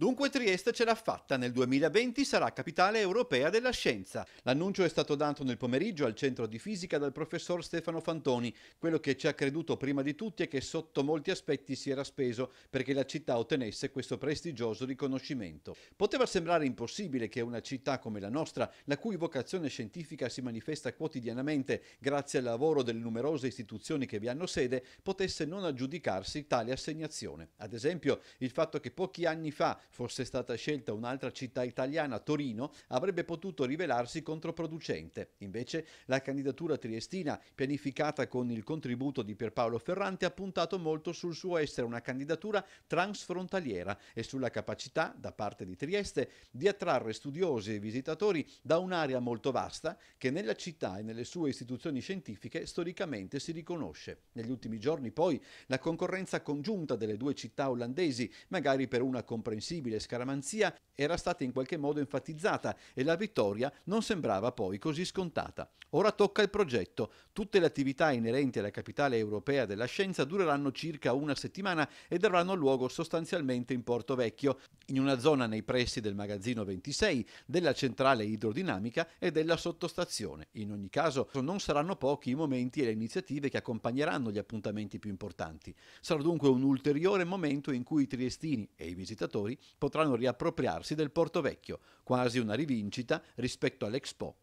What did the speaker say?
Dunque Trieste ce l'ha fatta, nel 2020 sarà capitale europea della scienza. L'annuncio è stato dato nel pomeriggio al centro di fisica dal professor Stefano Fantoni, quello che ci ha creduto prima di tutti è che sotto molti aspetti si era speso perché la città ottenesse questo prestigioso riconoscimento. Poteva sembrare impossibile che una città come la nostra, la cui vocazione scientifica si manifesta quotidianamente grazie al lavoro delle numerose istituzioni che vi hanno sede, potesse non aggiudicarsi tale assegnazione. Ad esempio il fatto che pochi anni fa fosse stata scelta un'altra città italiana, Torino, avrebbe potuto rivelarsi controproducente. Invece la candidatura triestina, pianificata con il contributo di Pierpaolo Ferrante, ha puntato molto sul suo essere una candidatura transfrontaliera e sulla capacità, da parte di Trieste, di attrarre studiosi e visitatori da un'area molto vasta che nella città e nelle sue istituzioni scientifiche storicamente si riconosce. Negli ultimi giorni poi la concorrenza congiunta delle due città olandesi, magari per una comprensiva possibile scaramanzia era stata in qualche modo enfatizzata e la vittoria non sembrava poi così scontata. Ora tocca il progetto. Tutte le attività inerenti alla capitale europea della scienza dureranno circa una settimana e daranno luogo sostanzialmente in Porto Vecchio, in una zona nei pressi del magazzino 26, della centrale idrodinamica e della sottostazione. In ogni caso non saranno pochi i momenti e le iniziative che accompagneranno gli appuntamenti più importanti. Sarà dunque un ulteriore momento in cui i triestini e i visitatori potranno riappropriarsi del Porto Vecchio, quasi una rivincita rispetto all'Expo